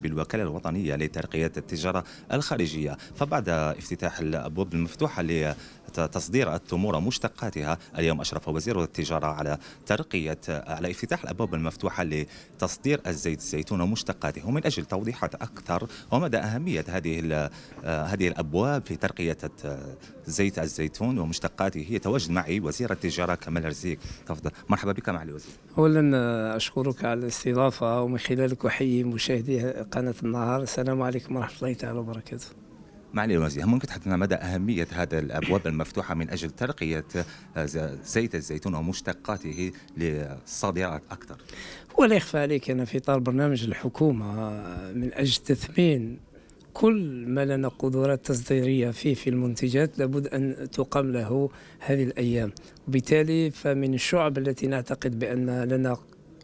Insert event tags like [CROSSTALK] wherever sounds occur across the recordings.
بالوكالة الوطنية لترقية التجارة الخارجية فبعد افتتاح الأبواب المفتوحة لتصدير التمور مشتقاتها اليوم أشرف وزير التجارة على ترقية على افتتاح الأبواب المفتوحة لتصدير الزيت الزيتون ومشتقاته ومن أجل توضيحات أكثر ومدى أهمية هذه هذه الأبواب في ترقية زيت الزيتون ومشتقاته يتواجد معي وزير التجارة كمال رزيق تفضل مرحبا بك معالي الوزير أولا أشكرك على الاستضافة ومن خلالك أحيي مشاهدي قناة النهار السلام عليكم ورحمة الله تعالى وبركاته معالي الوزير ممكن تحدثنا مدى أهمية هذا الأبواب المفتوحة من أجل ترقية آه، زيت الزيتون ومشتقاته للصادرات أكثر هو لا يخفى عليك أنا في إطار برنامج الحكومة آه، من أجل تثمين كل ما لنا قدرات تصديرية فيه في المنتجات لابد أن تقام له هذه الأيام وبالتالي فمن الشعب التي نعتقد بأن لنا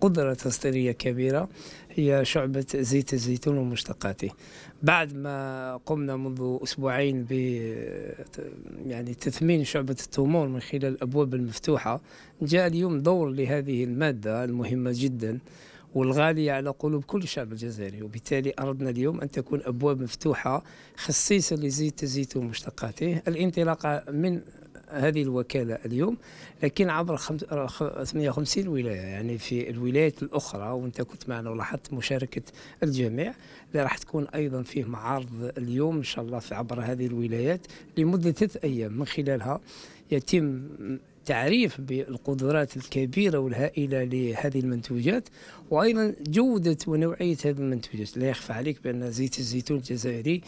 قدرة تصديرية كبيرة هي شعبة زيت الزيتون ومشتقاته بعد ما قمنا منذ أسبوعين ب يعني تثمين شعبة التمور من خلال الأبواب المفتوحة جاء اليوم دور لهذه المادة المهمة جدا والغالية على قلوب كل الشعب الجزائري وبالتالي أردنا اليوم أن تكون أبواب مفتوحة خصيصا لزيت الزيتون ومشتقاته الانطلاقة من هذه الوكالة اليوم لكن عبر 58 ولاية يعني في الولايات الأخرى وأنت كنت معنا ولاحظت مشاركة الجميع اللي راح تكون أيضا فيه معارض اليوم إن شاء الله في عبر هذه الولايات لمدة ثلاث أيام من خلالها يتم التعريف بالقدرات الكبيرة والهائلة لهذه المنتوجات وأيضا جودة ونوعية هذه المنتوجات لا يخفى عليك بأن زيت الزيتون الجزائري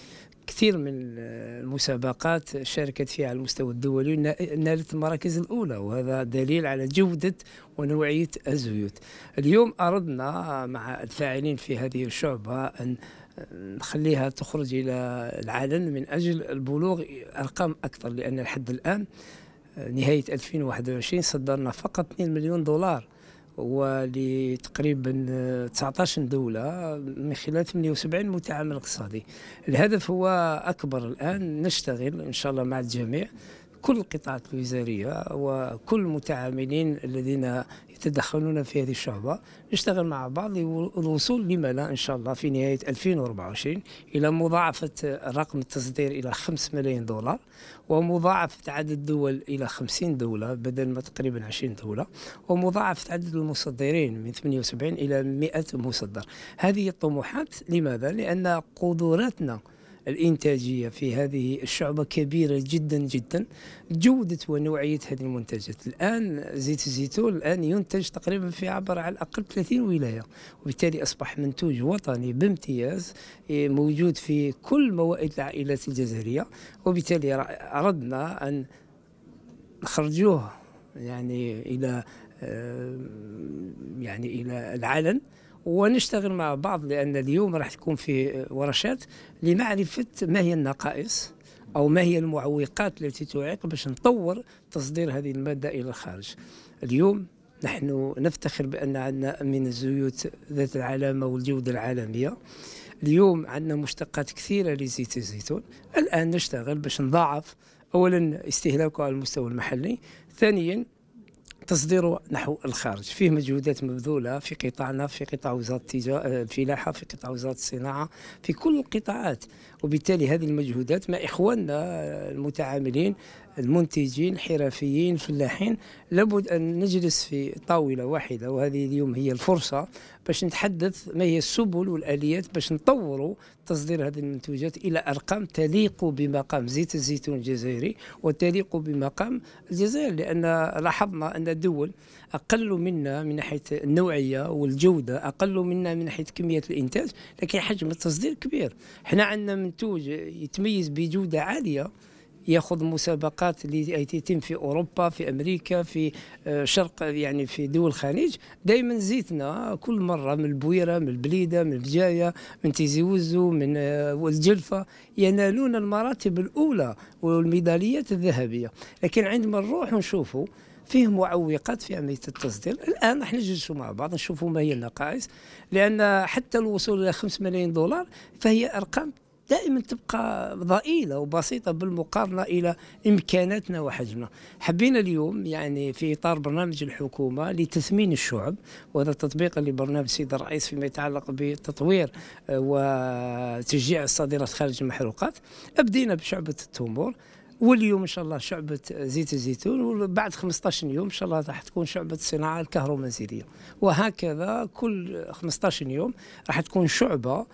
كثير من المسابقات شاركت فيها على المستوى الدولي نالت المراكز الأولى وهذا دليل على جودة ونوعية الزيوت اليوم أردنا مع الفاعلين في هذه الشعبة أن نخليها تخرج إلى العلن من أجل البلوغ أرقام أكثر لأن لحد الآن نهاية 2021 صدرنا فقط 2 مليون دولار ولتقريبا 19 دولة من خلال 78 متعامل اقتصادي الهدف هو أكبر الآن نشتغل إن شاء الله مع الجميع كل القطاعات الوزارية وكل المتعاملين الذين يتدخلون في هذه الشعبة نشتغل مع بعض للوصول لما لا إن شاء الله في نهاية 2024 إلى مضاعفة رقم التصدير إلى 5 ملايين دولار ومضاعفة عدد الدول إلى 50 دولة بدل ما تقريبا 20 دولة ومضاعفة عدد المصدرين من 78 إلى 100 مصدر هذه الطموحات لماذا؟ لأن قدراتنا الإنتاجية في هذه الشعبة كبيرة جدا جدا جودة ونوعية هذه المنتجات الآن زيت الزيتون الآن ينتج تقريبا في عبر على الأقل 30 ولاية وبالتالي أصبح منتوج وطني بامتياز إيه، موجود في كل موائد العائلات الجزائرية وبالتالي أردنا أن نخرجوه يعني إلى آه، يعني إلى العلن ونشتغل مع بعض لأن اليوم راح تكون في ورشات لمعرفة ما هي النقائص أو ما هي المعوقات التي تعيق باش نطور تصدير هذه المادة إلى الخارج اليوم نحن نفتخر بأن عندنا من الزيوت ذات العلامة والجودة العالمية اليوم عندنا مشتقات كثيرة لزيت الزيتون الآن نشتغل باش نضاعف أولا استهلاكه على المستوى المحلي ثانيا تصديره نحو الخارج فيه مجهودات مبذولة في قطاعنا في قطاع وزارة الفلاحة آه، في قطاع وزارة الصناعة في كل القطاعات وبالتالي هذه المجهودات مع إخواننا المتعاملين المنتجين الحرفيين الفلاحين لابد أن نجلس في طاولة واحدة وهذه اليوم هي الفرصة باش نتحدث ما هي السبل والآليات باش نطوروا تصدير هذه المنتوجات إلى أرقام تليق بمقام زيت الزيتون الجزائري وتليق بمقام الجزائر لأن لاحظنا أن الدول أقل منا من ناحية النوعية والجودة أقل منا من ناحية كمية الإنتاج لكن حجم التصدير كبير احنا عندنا من منتوج يتميز بجودة عالية ياخذ مسابقات اللي تتم في اوروبا في امريكا في آه، شرق يعني في دول الخليج دائما زيتنا كل مره من البويره من البليده من الجايه من تيزي وزو من آه، الجلفه ينالون المراتب الاولى والميداليات الذهبيه لكن عندما نروح ونشوفوا فيه معوقات في عمليه التصدير الان احنا نجلسوا مع بعض نشوفوا ما هي النقائص لان حتى الوصول الى 5 ملايين دولار فهي ارقام دائما تبقى ضئيلة وبسيطة بالمقارنة إلى إمكاناتنا وحجمنا حبينا اليوم يعني في إطار برنامج الحكومة لتثمين الشعب وهذا اللي لبرنامج سيد الرئيس فيما يتعلق بتطوير وتشجيع الصادرات خارج المحروقات أبدينا بشعبة التمور واليوم ان شاء الله شعبه زيت الزيتون وبعد 15 يوم ان شاء الله راح تكون شعبه الصناعه الكهرومنزليه وهكذا كل 15 يوم راح تكون شعبه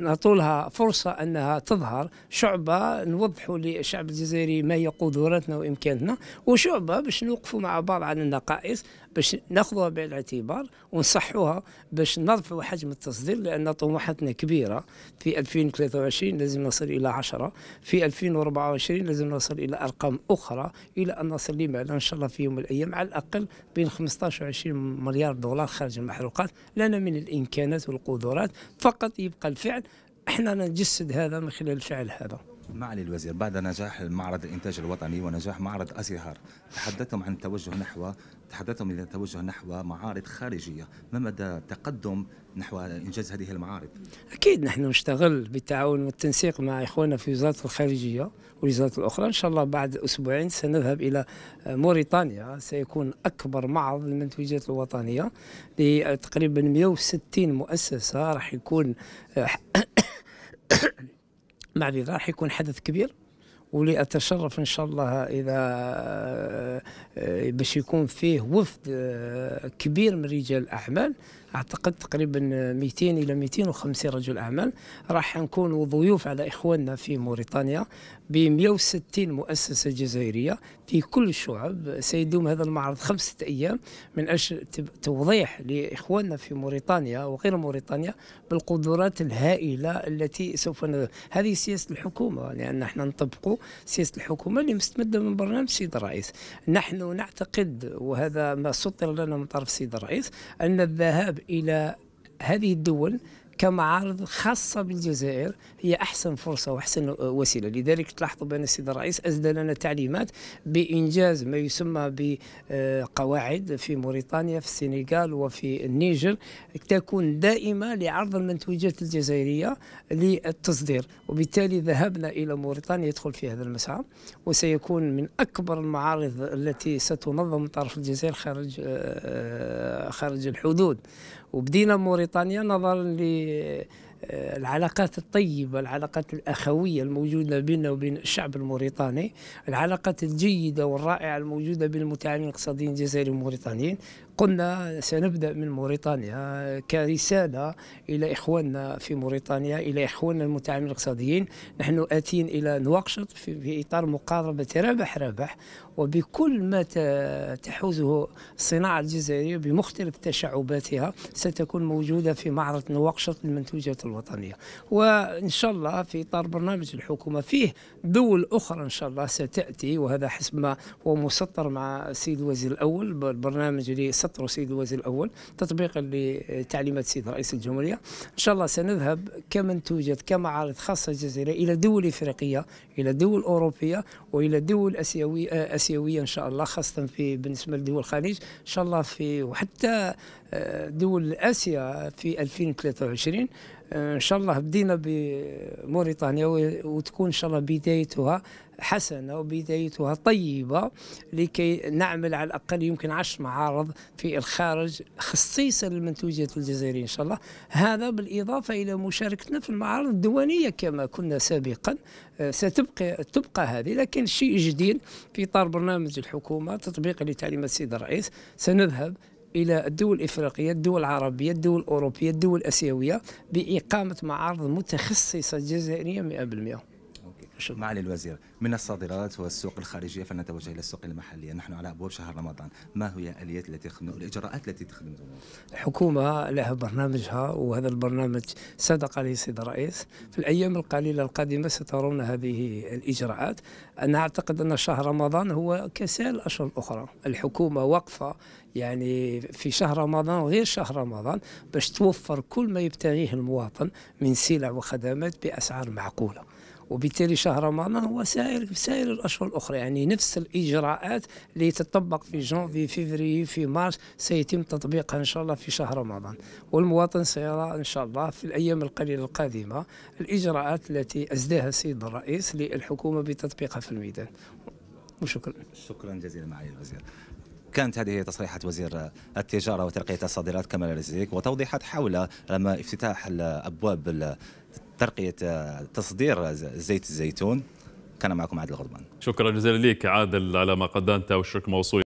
نعطولها فرصة أنها تظهر شعبة نوضحوا للشعب الجزائري ما هي قدراتنا وإمكاناتنا وشعبة باش نوقفوا مع بعض على النقائص باش ناخذوها بالاعتبار ونصحوها باش نرفعوا حجم التصدير لأن طموحاتنا كبيرة في 2023 لازم نصل إلى 10 في 2024 لازم نصل إلى أرقام أخرى إلى أن نصل لما إن شاء الله في يوم من الأيام على الأقل بين 15 و 20 مليار دولار خارج المحروقات لنا من الإمكانات والقدرات فقط يبقى الفعل احنا نجسد هذا من خلال فعل هذا معالي الوزير بعد نجاح معرض الانتاج الوطني ونجاح معرض ازهار تحدثتم عن التوجه نحو تحدثتم عن التوجه نحو معارض خارجيه ما مدى التقدم نحو انجاز هذه المعارض اكيد نحن نشتغل بالتعاون والتنسيق مع اخواننا في وزاره الخارجيه والوزارات الاخرى ان شاء الله بعد اسبوعين سنذهب الى موريتانيا سيكون اكبر معرض للمنتوجات الوطنيه لتقريبا 160 مؤسسه راح يكون معذره [COUGHS] راح يكون حدث كبير ولي اتشرف ان شاء الله اذا آه، باش يكون فيه وفد آه، كبير من رجال الاعمال اعتقد تقريبا 200 الى 250 رجل اعمال راح نكونوا ضيوف على اخواننا في موريتانيا ب 160 مؤسسة جزائرية في كل الشعب سيدوم هذا المعرض خمسة أيام من أجل توضيح لإخواننا في موريتانيا وغير موريتانيا بالقدرات الهائلة التي سوف ن... هذه سياسة الحكومة لأن نحن نطبق سياسة الحكومة اللي مستمدة من برنامج سيد الرئيس نحن نعتقد وهذا ما سطر لنا من طرف سيد الرئيس أن الذهاب إلى هذه الدول كمعارض خاصة بالجزائر هي أحسن فرصة وأحسن وسيلة لذلك تلاحظوا بأن السيد الرئيس أزدى لنا تعليمات بإنجاز ما يسمى بقواعد في موريتانيا في السنغال وفي النيجر تكون دائمة لعرض المنتوجات الجزائرية للتصدير وبالتالي ذهبنا إلى موريتانيا يدخل في هذا المسعى وسيكون من أكبر المعارض التي ستنظم من طرف الجزائر خارج آه، خارج الحدود وبدينا موريتانيا نظرا للعلاقات آه، الطيبة العلاقات الأخوية الموجودة بيننا وبين الشعب الموريتاني العلاقات الجيدة والرائعة الموجودة بين المتعاملين الاقتصاديين الجزائريين والموريتانيين قلنا سنبدأ من موريتانيا كرسالة إلى إخواننا في موريتانيا إلى إخواننا المتعاملين الاقتصاديين نحن آتين إلى نواقشط في, في إطار مقاربة ربح ربح وبكل ما تحوزه الصناعة الجزائرية بمختلف تشعباتها ستكون موجودة في معرض نواقشط للمنتوجات الوطنية وإن شاء الله في إطار برنامج الحكومة فيه دول أخرى إن شاء الله ستأتي وهذا حسب ما هو مسطر مع السيد الوزير الأول برنامج اللي خط رشيد الوزير الاول تطبيقا لتعليمات السيد رئيس الجمهوريه ان شاء الله سنذهب كمن توجد كمعارض خاصه الجزيره الى دول افريقيه الى دول اوروبيه والى دول اسيويه آه، اسيويه ان شاء الله خاصه في بالنسبه لدول الخليج ان شاء الله في وحتى آه، دول اسيا في 2023 ان شاء الله بدينا بموريتانيا وتكون ان شاء الله بدايتها حسنه وبدايتها طيبه لكي نعمل على الاقل يمكن 10 معارض في الخارج خصيصا للمنتوجات الجزائريه ان شاء الله هذا بالاضافه الى مشاركتنا في المعارض الدوليه كما كنا سابقا آه، ستبقى تبقى هذه لكن شيء جديد في اطار برنامج الحكومه تطبيقا لتعليمات السيد الرئيس سنذهب إلى الدول الإفريقية الدول العربية الدول الأوروبية الدول الآسيوية بإقامة معارض متخصصة جزائرية 100% معالي الوزير من الصادرات والسوق الخارجيه فلنتوجه الى السوق المحليه نحن على ابواب شهر رمضان ما هي اليات التي تخدم الاجراءات التي تخدم الحكومه لها برنامجها وهذا البرنامج صدق عليه السيد الرئيس في الايام القليله القادمه سترون هذه الاجراءات انا اعتقد ان شهر رمضان هو كسائر الاشهر الاخرى الحكومه واقفه يعني في شهر رمضان غير شهر رمضان باش توفر كل ما يبتغيه المواطن من سلع وخدمات باسعار معقوله وبالتالي شهر رمضان هو سائر سائر الأشهر الأخرى يعني نفس الإجراءات اللي تطبق في جانفي فيفري في مارس سيتم تطبيقها إن شاء الله في شهر رمضان والمواطن سيرى إن شاء الله في الأيام القليلة القادمة الإجراءات التي أزداها السيد الرئيس للحكومة بتطبيقها في الميدان وشكرا شكرا جزيلا معالي الوزير كانت هذه تصريحات وزير التجاره وترقيه الصادرات كمال رزيق وتوضيحات حول لما افتتاح الابواب ترقيه آه، تصدير زيت الزيتون كان معكم عادل غضبان شكرا جزيلا لك عادل على ما قدمته والشكر موصول